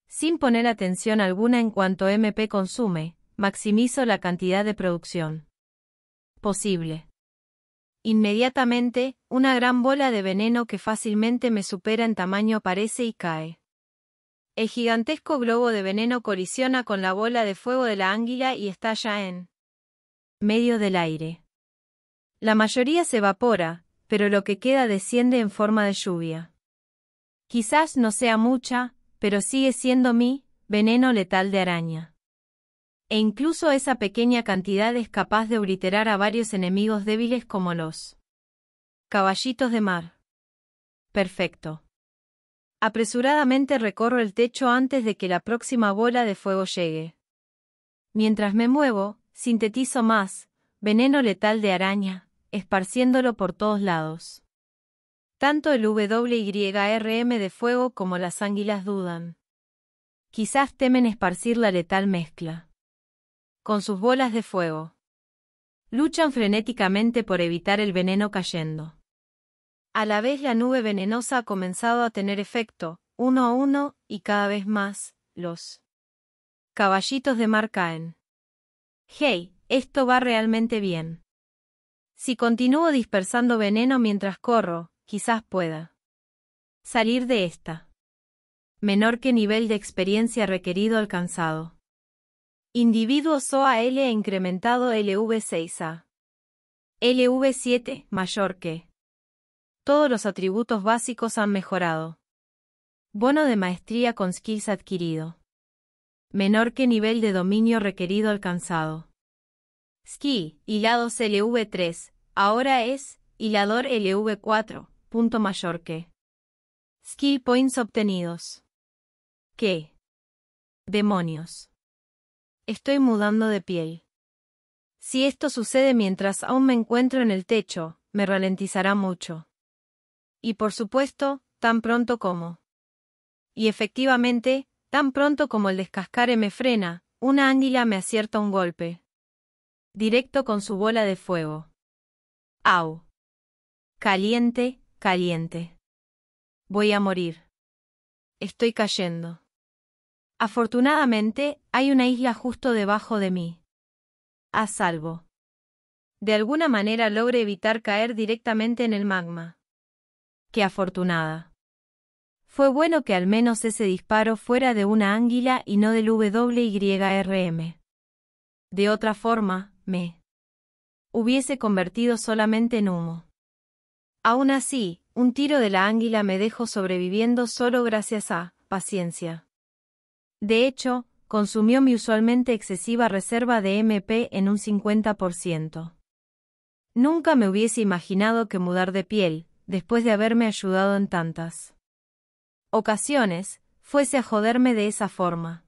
Sin poner atención alguna en cuanto MP consume, Maximizo la cantidad de producción posible. Inmediatamente, una gran bola de veneno que fácilmente me supera en tamaño aparece y cae. El gigantesco globo de veneno colisiona con la bola de fuego de la ánguila y estalla en medio del aire. La mayoría se evapora, pero lo que queda desciende en forma de lluvia. Quizás no sea mucha, pero sigue siendo mi veneno letal de araña e incluso esa pequeña cantidad es capaz de obliterar a varios enemigos débiles como los caballitos de mar. Perfecto. Apresuradamente recorro el techo antes de que la próxima bola de fuego llegue. Mientras me muevo, sintetizo más, veneno letal de araña, esparciéndolo por todos lados. Tanto el WYRM de fuego como las ánguilas dudan. Quizás temen esparcir la letal mezcla con sus bolas de fuego. Luchan frenéticamente por evitar el veneno cayendo. A la vez la nube venenosa ha comenzado a tener efecto, uno a uno, y cada vez más, los caballitos de mar caen. Hey, esto va realmente bien. Si continúo dispersando veneno mientras corro, quizás pueda salir de esta. Menor que nivel de experiencia requerido alcanzado. Individuos OAL e incrementado LV6A. LV7, mayor que. Todos los atributos básicos han mejorado. Bono de maestría con skills adquirido. Menor que nivel de dominio requerido alcanzado. Ski, hilados LV3, ahora es, hilador LV4, punto mayor que. Skill points obtenidos. ¿Qué? Demonios. Estoy mudando de piel. Si esto sucede mientras aún me encuentro en el techo, me ralentizará mucho. Y por supuesto, tan pronto como. Y efectivamente, tan pronto como el descascare me frena, una águila me acierta un golpe. Directo con su bola de fuego. Au. Caliente, caliente. Voy a morir. Estoy cayendo. Afortunadamente, hay una isla justo debajo de mí. A salvo. De alguna manera logré evitar caer directamente en el magma. Qué afortunada. Fue bueno que al menos ese disparo fuera de una ánguila y no del WYRM. De otra forma, me hubiese convertido solamente en humo. Aún así, un tiro de la ánguila me dejó sobreviviendo solo gracias a paciencia. De hecho, consumió mi usualmente excesiva reserva de MP en un 50%. Nunca me hubiese imaginado que mudar de piel, después de haberme ayudado en tantas ocasiones, fuese a joderme de esa forma.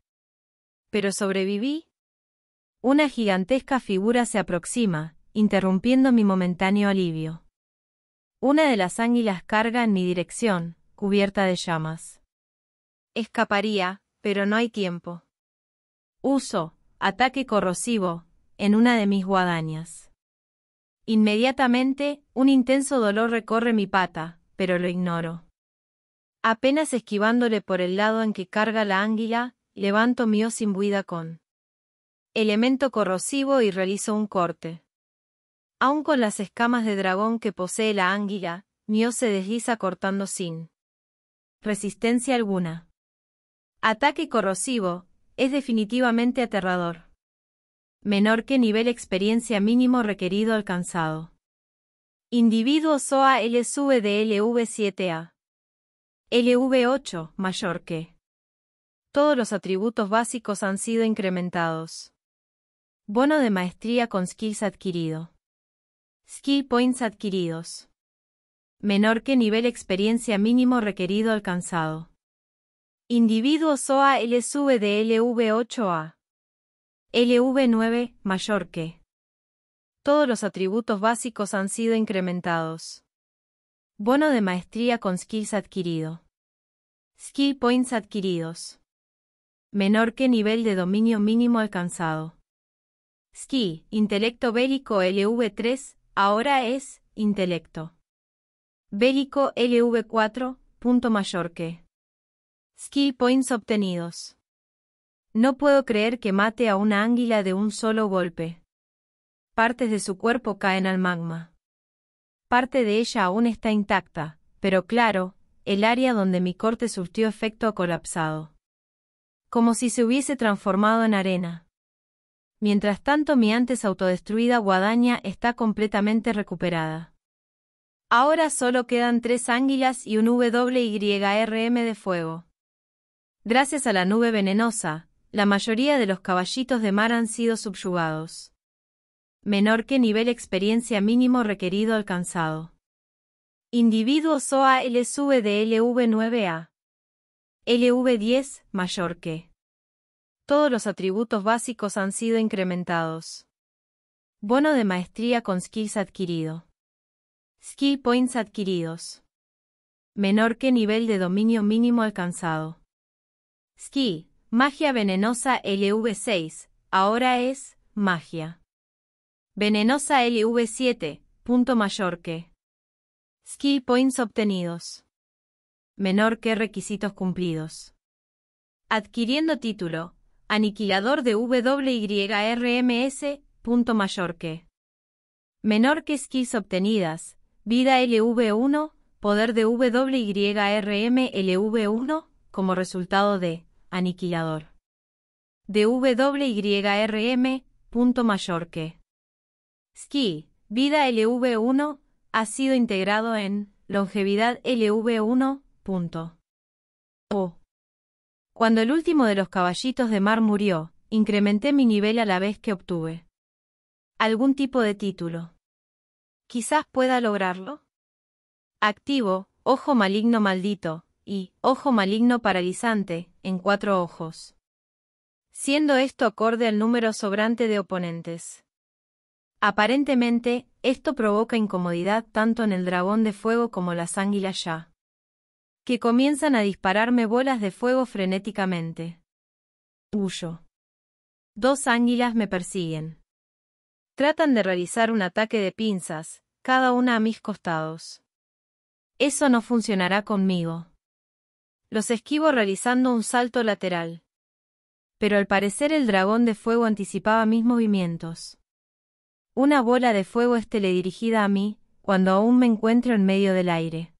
Pero sobreviví. Una gigantesca figura se aproxima, interrumpiendo mi momentáneo alivio. Una de las águilas carga en mi dirección, cubierta de llamas. Escaparía, pero no hay tiempo. Uso, ataque corrosivo, en una de mis guadañas. Inmediatamente, un intenso dolor recorre mi pata, pero lo ignoro. Apenas esquivándole por el lado en que carga la ánguila, levanto mi sin imbuida con elemento corrosivo y realizo un corte. Aun con las escamas de dragón que posee la ánguila, mi hoz se desliza cortando sin resistencia alguna. Ataque corrosivo, es definitivamente aterrador. Menor que nivel experiencia mínimo requerido alcanzado. Individuo SOA LSV de LV7A. LV8, mayor que. Todos los atributos básicos han sido incrementados. Bono de maestría con skills adquirido. Skill points adquiridos. Menor que nivel experiencia mínimo requerido alcanzado. Individuo SOA LSV de LV8A. LV9, mayor que. Todos los atributos básicos han sido incrementados. Bono de maestría con skills adquirido. Skill points adquiridos. Menor que nivel de dominio mínimo alcanzado. Ski, intelecto bélico LV3, ahora es intelecto. Bélico LV4, punto mayor que. Skill points obtenidos. No puedo creer que mate a una águila de un solo golpe. Partes de su cuerpo caen al magma. Parte de ella aún está intacta, pero claro, el área donde mi corte surtió efecto ha colapsado. Como si se hubiese transformado en arena. Mientras tanto mi antes autodestruida guadaña está completamente recuperada. Ahora solo quedan tres águilas y un WYRM de fuego. Gracias a la nube venenosa, la mayoría de los caballitos de mar han sido subyugados. Menor que nivel experiencia mínimo requerido alcanzado. Individuos SOA LSV de LV9A. LV10, mayor que. Todos los atributos básicos han sido incrementados. Bono de maestría con skills adquirido. Skill points adquiridos. Menor que nivel de dominio mínimo alcanzado. Ski, magia venenosa LV6, ahora es magia. Venenosa LV7, punto mayor que. Ski points obtenidos. Menor que requisitos cumplidos. Adquiriendo título, aniquilador de WYRMS, punto mayor que. Menor que skis obtenidas, vida LV1, poder de WYRM LV1, como resultado de aniquilador. De Ski, vida LV1, ha sido integrado en longevidad LV1, O. Cuando el último de los caballitos de mar murió, incrementé mi nivel a la vez que obtuve. Algún tipo de título. Quizás pueda lograrlo. Activo, ojo maligno maldito, y ojo maligno paralizante, en cuatro ojos. Siendo esto acorde al número sobrante de oponentes. Aparentemente, esto provoca incomodidad tanto en el dragón de fuego como las ánguilas ya. Que comienzan a dispararme bolas de fuego frenéticamente. Huyo. Dos ánguilas me persiguen. Tratan de realizar un ataque de pinzas, cada una a mis costados. Eso no funcionará conmigo. Los esquivo realizando un salto lateral. Pero al parecer el dragón de fuego anticipaba mis movimientos. Una bola de fuego es dirigida a mí, cuando aún me encuentro en medio del aire.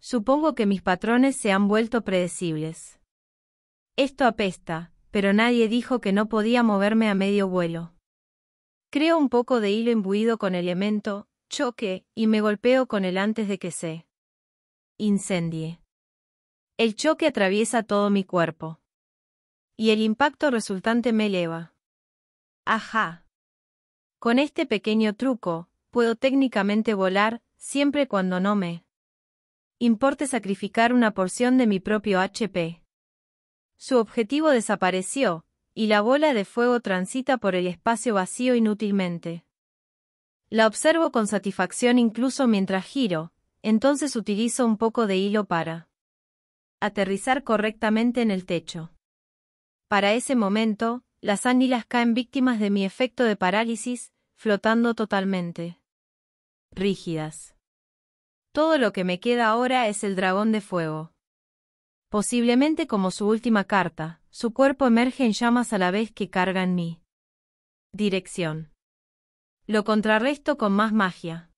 Supongo que mis patrones se han vuelto predecibles. Esto apesta, pero nadie dijo que no podía moverme a medio vuelo. Creo un poco de hilo imbuido con elemento, choque, y me golpeo con él antes de que se incendie. El choque atraviesa todo mi cuerpo. Y el impacto resultante me eleva. Ajá. Con este pequeño truco, puedo técnicamente volar, siempre cuando no me importe sacrificar una porción de mi propio HP. Su objetivo desapareció, y la bola de fuego transita por el espacio vacío inútilmente. La observo con satisfacción incluso mientras giro, entonces utilizo un poco de hilo para aterrizar correctamente en el techo. Para ese momento, las ánilas caen víctimas de mi efecto de parálisis, flotando totalmente. Rígidas. Todo lo que me queda ahora es el dragón de fuego. Posiblemente como su última carta, su cuerpo emerge en llamas a la vez que carga en mí. Dirección. Lo contrarresto con más magia.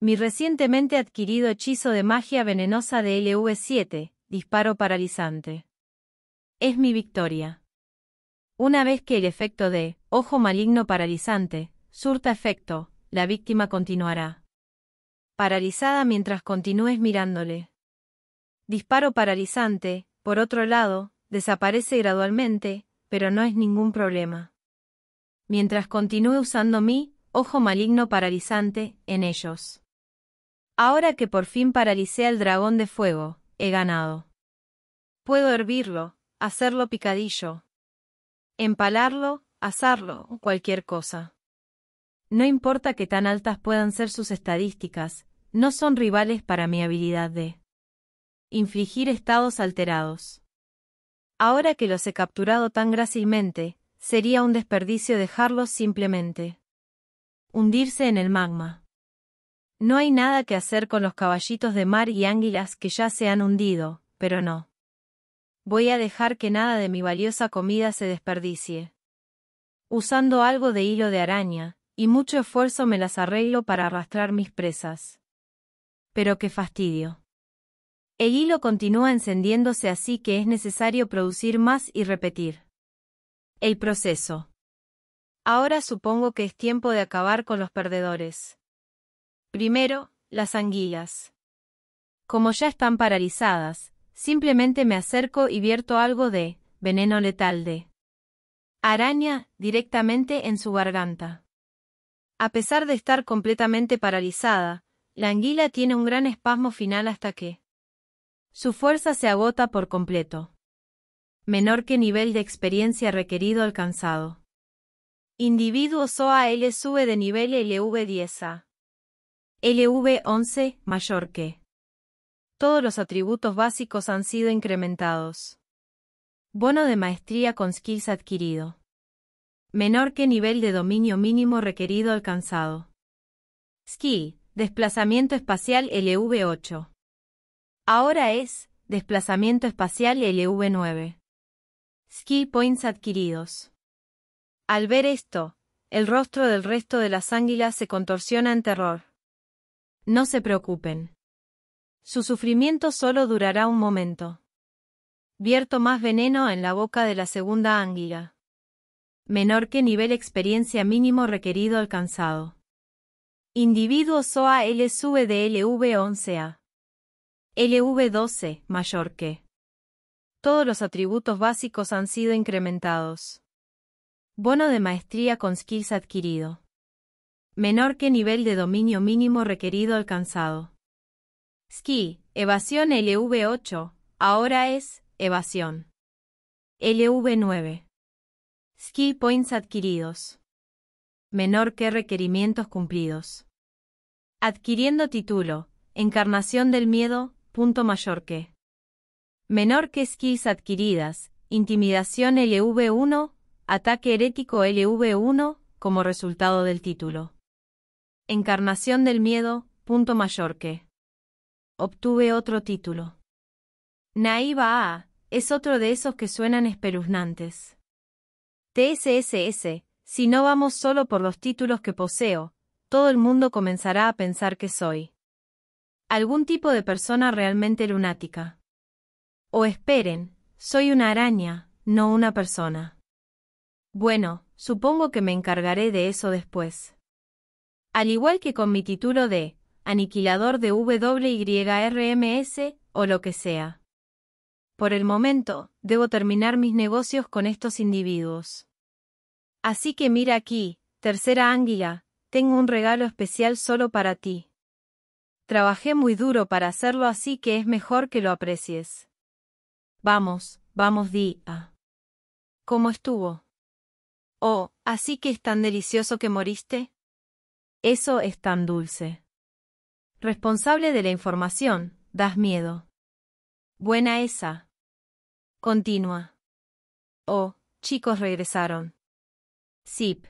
Mi recientemente adquirido hechizo de magia venenosa de LV7, disparo paralizante. Es mi victoria. Una vez que el efecto de ojo maligno paralizante surta efecto, la víctima continuará paralizada mientras continúes mirándole. Disparo paralizante, por otro lado, desaparece gradualmente, pero no es ningún problema. Mientras continúe usando mi ojo maligno paralizante en ellos. Ahora que por fin paralicé al dragón de fuego, he ganado. Puedo hervirlo, hacerlo picadillo, empalarlo, asarlo cualquier cosa. No importa que tan altas puedan ser sus estadísticas, no son rivales para mi habilidad de infligir estados alterados. Ahora que los he capturado tan grácilmente, sería un desperdicio dejarlos simplemente hundirse en el magma. No hay nada que hacer con los caballitos de mar y ánguilas que ya se han hundido, pero no. Voy a dejar que nada de mi valiosa comida se desperdicie. Usando algo de hilo de araña, y mucho esfuerzo me las arreglo para arrastrar mis presas. Pero qué fastidio. El hilo continúa encendiéndose así que es necesario producir más y repetir. El proceso. Ahora supongo que es tiempo de acabar con los perdedores. Primero, las anguilas. Como ya están paralizadas, simplemente me acerco y vierto algo de veneno letal de araña directamente en su garganta. A pesar de estar completamente paralizada, la anguila tiene un gran espasmo final hasta que su fuerza se agota por completo. Menor que nivel de experiencia requerido alcanzado. Individuo SOA L sube de nivel LV10A. LV11, mayor que. Todos los atributos básicos han sido incrementados. Bono de maestría con skills adquirido. Menor que nivel de dominio mínimo requerido alcanzado. Skill, desplazamiento espacial LV8. Ahora es, desplazamiento espacial LV9. Skill points adquiridos. Al ver esto, el rostro del resto de las ánguilas se contorsiona en terror. No se preocupen. Su sufrimiento solo durará un momento. Vierto más veneno en la boca de la segunda anguila. Menor que nivel experiencia mínimo requerido alcanzado. Individuo SOA L de LV11A. LV12, mayor que. Todos los atributos básicos han sido incrementados. Bono de maestría con skills adquirido menor que nivel de dominio mínimo requerido alcanzado. Ski, evasión LV8, ahora es evasión. LV9. Ski points adquiridos. Menor que requerimientos cumplidos. Adquiriendo título, encarnación del miedo, punto mayor que. Menor que skis adquiridas, intimidación LV1, ataque herético LV1, como resultado del título. Encarnación del miedo, punto mayor que. Obtuve otro título. Naiva A es otro de esos que suenan espeluznantes. TSSS, si no vamos solo por los títulos que poseo, todo el mundo comenzará a pensar que soy algún tipo de persona realmente lunática. O esperen, soy una araña, no una persona. Bueno, supongo que me encargaré de eso después. Al igual que con mi título de aniquilador de WYRMS o lo que sea. Por el momento, debo terminar mis negocios con estos individuos. Así que mira aquí, tercera ánguila, tengo un regalo especial solo para ti. Trabajé muy duro para hacerlo así que es mejor que lo aprecies. Vamos, vamos di a. Ah. ¿Cómo estuvo? Oh, así que es tan delicioso que moriste. Eso es tan dulce. Responsable de la información, das miedo. Buena esa. Continua. Oh, chicos regresaron. Sip.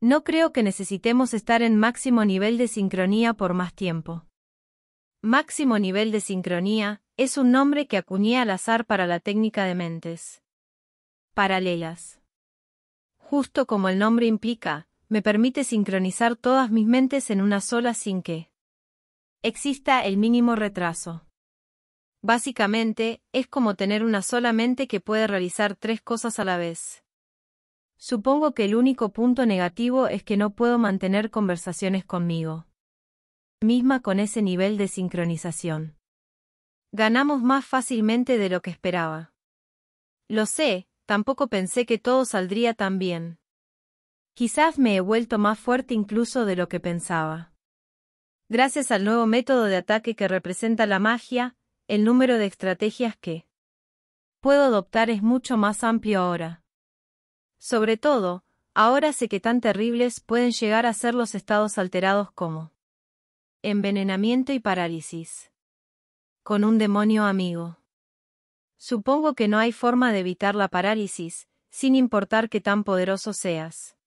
No creo que necesitemos estar en máximo nivel de sincronía por más tiempo. Máximo nivel de sincronía es un nombre que acuñé al azar para la técnica de mentes. Paralelas. Justo como el nombre implica, me permite sincronizar todas mis mentes en una sola sin que exista el mínimo retraso. Básicamente, es como tener una sola mente que puede realizar tres cosas a la vez. Supongo que el único punto negativo es que no puedo mantener conversaciones conmigo. Misma con ese nivel de sincronización. Ganamos más fácilmente de lo que esperaba. Lo sé, tampoco pensé que todo saldría tan bien. Quizás me he vuelto más fuerte incluso de lo que pensaba. Gracias al nuevo método de ataque que representa la magia, el número de estrategias que puedo adoptar es mucho más amplio ahora. Sobre todo, ahora sé que tan terribles pueden llegar a ser los estados alterados como envenenamiento y parálisis. Con un demonio amigo. Supongo que no hay forma de evitar la parálisis, sin importar que tan poderoso seas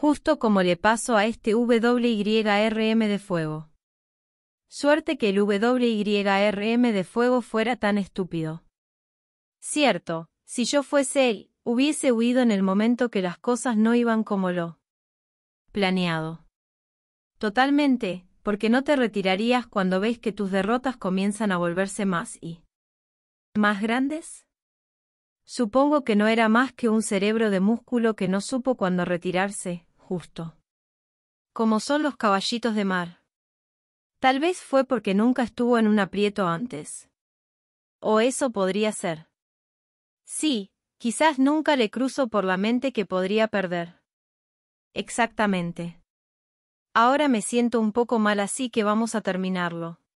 justo como le paso a este WYRM de fuego. Suerte que el WYRM de fuego fuera tan estúpido. Cierto, si yo fuese él, hubiese huido en el momento que las cosas no iban como lo planeado. Totalmente, porque no te retirarías cuando ves que tus derrotas comienzan a volverse más y más grandes. Supongo que no era más que un cerebro de músculo que no supo cuándo retirarse justo. Como son los caballitos de mar. Tal vez fue porque nunca estuvo en un aprieto antes. O eso podría ser. Sí, quizás nunca le cruzo por la mente que podría perder. Exactamente. Ahora me siento un poco mal así que vamos a terminarlo.